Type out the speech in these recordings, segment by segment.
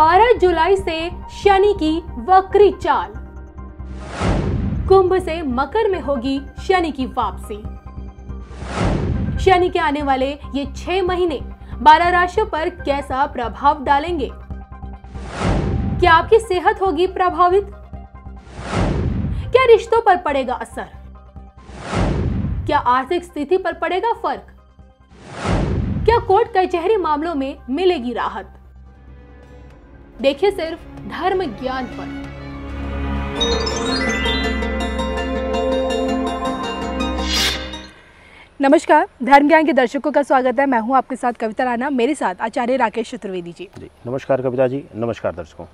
12 जुलाई से शनि की वक्री चाल कुंभ से मकर में होगी शनि की वापसी शनि के आने वाले ये छह महीने बारह राशियों पर कैसा प्रभाव डालेंगे क्या आपकी सेहत होगी प्रभावित क्या रिश्तों पर पड़ेगा असर क्या आर्थिक स्थिति पर पड़ेगा फर्क क्या कोर्ट कचहरी मामलों में मिलेगी राहत देखे सिर्फ धर्म ज्ञान पर नमस्कार धर्म ज्ञान के दर्शकों का स्वागत है मैं हूं आपके साथ कविता राना मेरे साथ आचार्य राकेश चतुर्वेदी जी नमस्कार कविता जी नमस्कार दर्शकों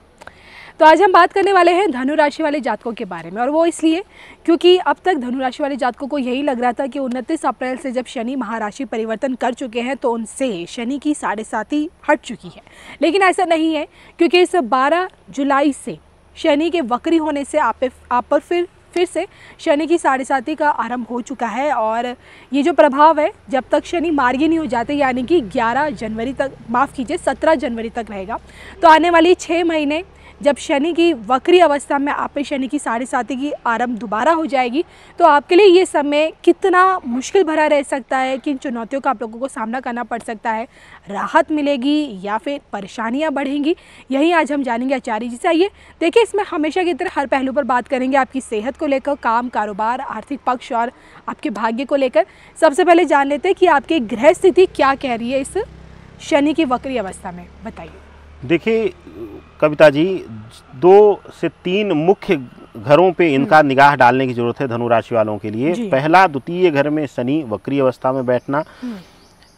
तो आज हम बात करने वाले हैं धनु राशि वाले जातकों के बारे में और वो इसलिए क्योंकि अब तक धनु राशि वाले जातकों को यही लग रहा था कि उनतीस अप्रैल से जब शनि महाराशि परिवर्तन कर चुके हैं तो उनसे शनि की साढ़े साथी हट चुकी है लेकिन ऐसा नहीं है क्योंकि इस बारह जुलाई से शनि के वक्री होने से आप आप पर फिर फिर से शनि की साढ़े साथी का आरंभ हो चुका है और ये जो प्रभाव है जब तक शनि मार्गी नहीं हो जाते यानी कि 11 जनवरी तक माफ़ कीजिए 17 जनवरी तक रहेगा तो आने वाली छः महीने जब शनि की वक्री अवस्था में आप पे शनि की साढ़े साथी की आरंभ दोबारा हो जाएगी तो आपके लिए ये समय कितना मुश्किल भरा रह सकता है किन चुनौतियों का आप लोगों को सामना करना पड़ सकता है राहत मिलेगी या फिर परेशानियाँ बढ़ेंगी यही आज हम जानेंगे आचार्य जी से आइए देखिए इसमें हमेशा की तरह हर पहलू पर बात करेंगे आपकी सेहत को लेकर काम कारोबार आर्थिक पक्ष और आपके भाग्य को लेकर सबसे पहले जान लेते हैं कि आपकी ग्रह स्थिति क्या कह रही है इस शनि की वक्री अवस्था में बताइए देखिए कविता जी दो से तीन मुख्य घरों पे हम्म। इनका निगाह डालने की जरूरत है धनुराशि वालों के लिए पहला द्वितीय घर में शनि वक्री अवस्था में बैठना हम्म।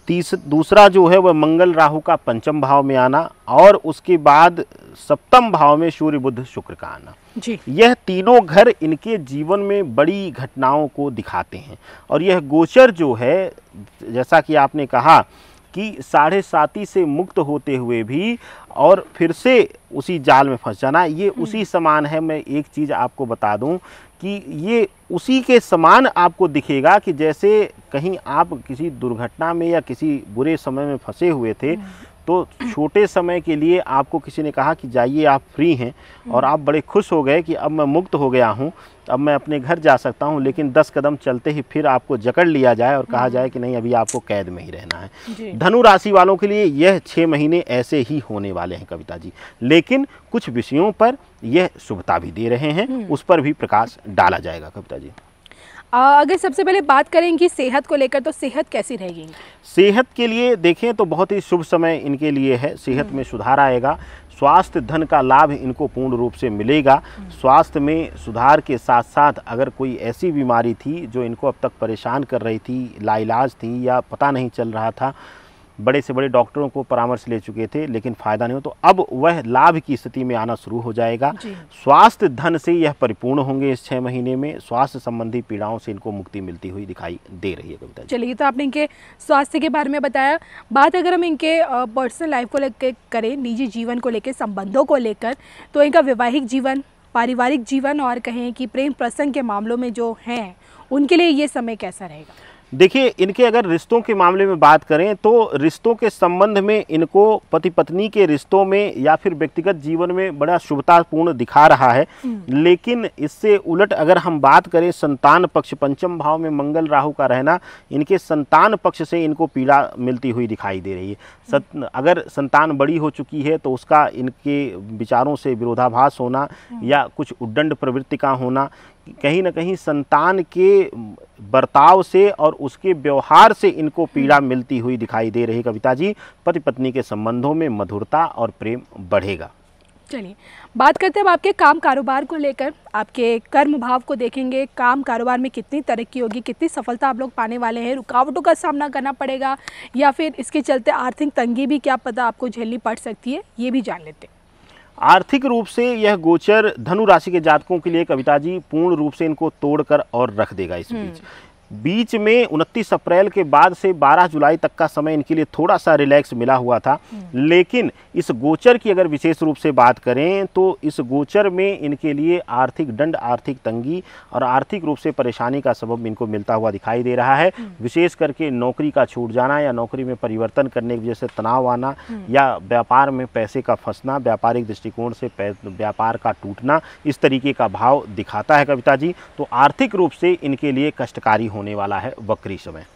तीस दूसरा जो है वह मंगल राहु का पंचम भाव में आना और उसके बाद सप्तम भाव में सूर्य बुद्ध शुक्र का आना जी यह तीनों घर इनके जीवन में बड़ी घटनाओं को दिखाते हैं और यह गोचर जो है जैसा कि आपने कहा कि साढ़े साती से मुक्त होते हुए भी और फिर से उसी जाल में फंस जाना ये हम्म। उसी समान है मैं एक चीज़ आपको बता दूं कि ये उसी के समान आपको दिखेगा कि जैसे कहीं आप किसी दुर्घटना में या किसी बुरे समय में फंसे हुए थे हम्म। तो छोटे समय के लिए आपको किसी ने कहा कि जाइए आप फ्री हैं और आप बड़े खुश हो गए कि अब मैं मुक्त हो गया हूँ अब मैं अपने घर जा सकता हूँ लेकिन दस कदम चलते ही फिर आपको जकड़ लिया जाए और कहा जाए कि नहीं अभी आपको कैद में ही रहना है धनु राशि वालों के लिए यह छः महीने ऐसे ही होने वाले हैं कविता जी लेकिन कुछ विषयों पर यह शुभता भी दे रहे हैं हम्म। उस पर भी प्रकाश डाला जाएगा कविता जी अगर सबसे पहले बात करें इनकी सेहत को लेकर तो सेहत कैसी रहेगी सेहत के लिए देखें तो बहुत ही शुभ समय इनके लिए है सेहत में हम्म। सुधार आएगा स्वास्थ्य धन का लाभ इनको पूर्ण रूप से मिलेगा हम्म। स्वास्थ्य में सुधार के साथ साथ अगर कोई ऐसी बीमारी थी जो इनको अब तक परेशान कर रही थी लाइलाज थी या पता नहीं चल रहा था बड़े से बड़े डॉक्टरों को परामर्श ले चुके थे लेकिन फ़ायदा नहीं हो तो अब वह लाभ की स्थिति में आना शुरू हो जाएगा स्वास्थ्य धन से यह परिपूर्ण होंगे इस छह महीने में स्वास्थ्य संबंधी पीड़ाओं से इनको मुक्ति मिलती हुई दिखाई दे रही है कविता चलिए तो आपने इनके स्वास्थ्य के बारे में बताया बात अगर हम इनके पर्सनल लाइफ को लेकर करें निजी जीवन को लेकर संबंधों को लेकर तो इनका वैवाहिक जीवन पारिवारिक जीवन और कहें कि प्रेम प्रसंग के मामलों में जो हैं उनके लिए ये समय कैसा रहेगा देखिए इनके अगर रिश्तों के मामले में बात करें तो रिश्तों के संबंध में इनको पति पत्नी के रिश्तों में या फिर व्यक्तिगत जीवन में बड़ा शुभतापूर्ण दिखा रहा है हम्म। लेकिन इससे उलट अगर हम बात करें संतान पक्ष पंचम भाव में मंगल राहु का रहना इनके संतान पक्ष से इनको पीड़ा मिलती हुई दिखाई दे रही है सत, हम्म। अगर संतान बड़ी हो चुकी है तो उसका इनके विचारों से विरोधाभास होना हम्म। या कुछ उड्डंड प्रवृत्ति का होना कहीं ना कहीं संतान के बर्ताव से और उसके व्यवहार से इनको पीड़ा मिलती हुई दिखाई दे रही कविता जी पति पत्नी के संबंधों में मधुरता और प्रेम बढ़ेगा चलिए बात करते हैं अब आपके काम कारोबार को लेकर आपके कर्म भाव को देखेंगे काम कारोबार में कितनी तरक्की होगी कितनी सफलता आप लोग पाने वाले हैं रुकावटों का सामना करना पड़ेगा या फिर इसके चलते आर्थिक तंगी भी क्या पता आपको झेलनी पड़ सकती है ये भी जान लेते हैं आर्थिक रूप से यह गोचर धनु राशि के जातकों के लिए कविता जी पूर्ण रूप से इनको तोड़कर और रख देगा इस हम्म। बीच बीच में उनतीस अप्रैल के बाद से 12 जुलाई तक का समय इनके लिए थोड़ा सा रिलैक्स मिला हुआ था हम्म। लेकिन इस गोचर की अगर विशेष रूप से बात करें तो इस गोचर में इनके लिए आर्थिक दंड आर्थिक तंगी और आर्थिक रूप से परेशानी का सबब इनको मिलता हुआ दिखाई दे रहा है हम्म। विशेष करके नौकरी का छूट जाना या नौकरी में परिवर्तन करने की वजह से तनाव आना हम्म। या व्यापार में पैसे का फंसना व्यापारिक दृष्टिकोण से व्यापार का टूटना इस तरीके का भाव दिखाता है कविता जी तो आर्थिक रूप से इनके लिए कष्टकारी हो होने वाला है वक्री समय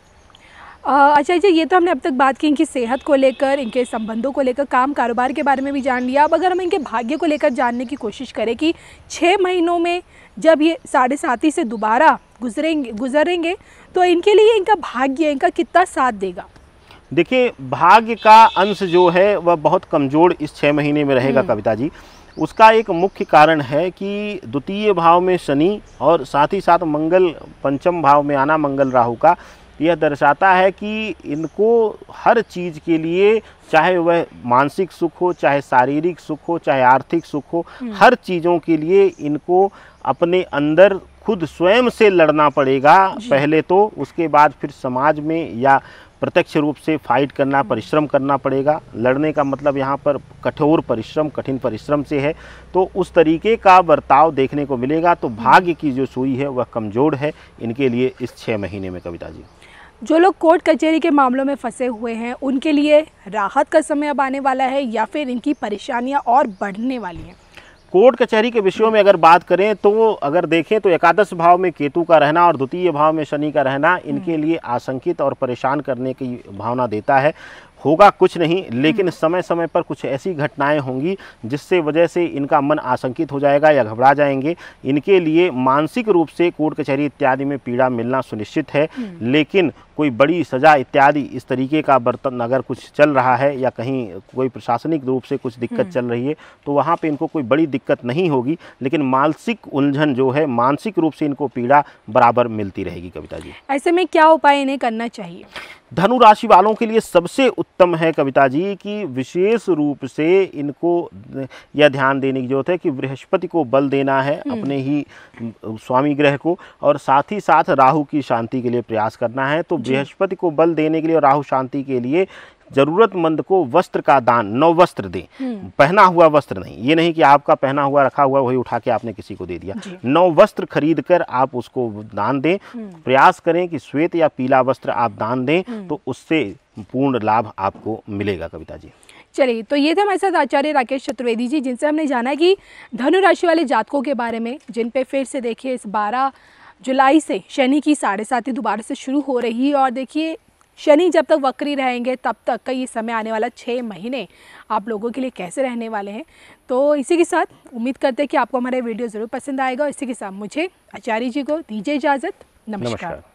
अच्छा जी ये तो हमने अब तक बात की इनकी सेहत को लेकर इनके संबंधों को लेकर काम कारोबार के बारे में भी जान लिया अब अगर हम इनके भाग्य को लेकर जानने की कोशिश करें कि छः महीनों में जब ये साढ़े साथी से दोबारा गुजरेंगे गुजरेंगे तो इनके लिए इनका भाग्य इनका कितना साथ देगा देखिए भाग्य का अंश जो है वह बहुत कमज़ोर इस छः महीने में रहेगा हम्म। कविता जी उसका एक मुख्य कारण है कि द्वितीय भाव में शनि और साथ ही साथ मंगल पंचम भाव में आना मंगल राहु का यह दर्शाता है कि इनको हर चीज़ के लिए चाहे वह मानसिक सुख हो चाहे शारीरिक सुख हो चाहे आर्थिक सुख हो हम्म। हर चीज़ों के लिए इनको अपने अंदर खुद स्वयं से लड़ना पड़ेगा पहले तो उसके बाद फिर समाज में या प्रत्यक्ष रूप से फाइट करना हम्म। परिश्रम करना पड़ेगा लड़ने का मतलब यहाँ पर कठोर परिश्रम कठिन परिश्रम से है तो उस तरीके का बर्ताव देखने को मिलेगा तो हम्म। भाग्य की जो सुई है वह कमज़ोर है इनके लिए इस छः महीने में कविता जी जो लोग कोर्ट कचहरी के मामलों में फंसे हुए हैं उनके लिए राहत का समय अब आने वाला है या फिर इनकी परेशानियाँ और बढ़ने वाली हैं कोर्ट कचहरी के विषयों में अगर बात करें तो अगर देखें तो एकादश भाव में केतु का रहना और द्वितीय भाव में शनि का रहना इनके हम्म। लिए आशंकित और परेशान करने की भावना देता है होगा कुछ नहीं लेकिन हम्म। समय समय पर कुछ ऐसी घटनाएं होंगी जिससे वजह से इनका मन आशंकित हो जाएगा या घबरा जाएंगे इनके लिए मानसिक रूप से कोर्ट कचहरी इत्यादि में पीड़ा मिलना सुनिश्चित है हम्म। लेकिन कोई बड़ी सज़ा इत्यादि इस तरीके का बर्तन अगर कुछ चल रहा है या कहीं कोई प्रशासनिक रूप से कुछ दिक्कत हम्म। चल रही है तो वहाँ पे इनको कोई बड़ी दिक्कत नहीं होगी लेकिन मानसिक उलझन जो है मानसिक रूप से इनको पीड़ा बराबर मिलती रहेगी कविता जी ऐसे में क्या उपाय इन्हें करना चाहिए धनु राशि वालों के लिए सबसे उत्तम है कविता जी कि विशेष रूप से इनको यह ध्यान देने की जरूरत है कि बृहस्पति को बल देना है हम्म। अपने ही स्वामी ग्रह को और साथ ही साथ राहु की शांति के लिए प्रयास करना है तो हाँ। बृहस्पति को बल देने के लिए और राहु शांति के लिए जरूरतमंद को वस्त्र का दान नव वस्त्र दें हम्म। पहना हुआ वस्त्र नहीं ये नहीं कि आपका पहना हुआ रखा हुआ वही उठा के आपने किसी को दे दिया नव वस्त्र खरीद कर आप उसको दान दें हम्म। प्रयास करें कि श्वेत या पीला वस्त्र आप दान दें हम्म। तो उससे पूर्ण लाभ आपको मिलेगा कविता जी चलिए तो ये थे हमारे साथ आचार्य राकेश चतुर्वेदी जी जिनसे हमने जाना कि धनु राशि वाले जातकों के बारे में जिन पे फिर से देखिए इस बारह जुलाई से शनि की साढ़े साथी दोबारा से शुरू हो रही है और देखिए शनि जब तक वक्री रहेंगे तब तक का ये समय आने वाला छः महीने आप लोगों के लिए कैसे रहने वाले हैं तो इसी के साथ उम्मीद करते हैं कि आपको हमारा वीडियो ज़रूर पसंद आएगा और इसी के साथ मुझे आचार्य जी को दीजिए इजाज़त नमस्कार, नमस्कार।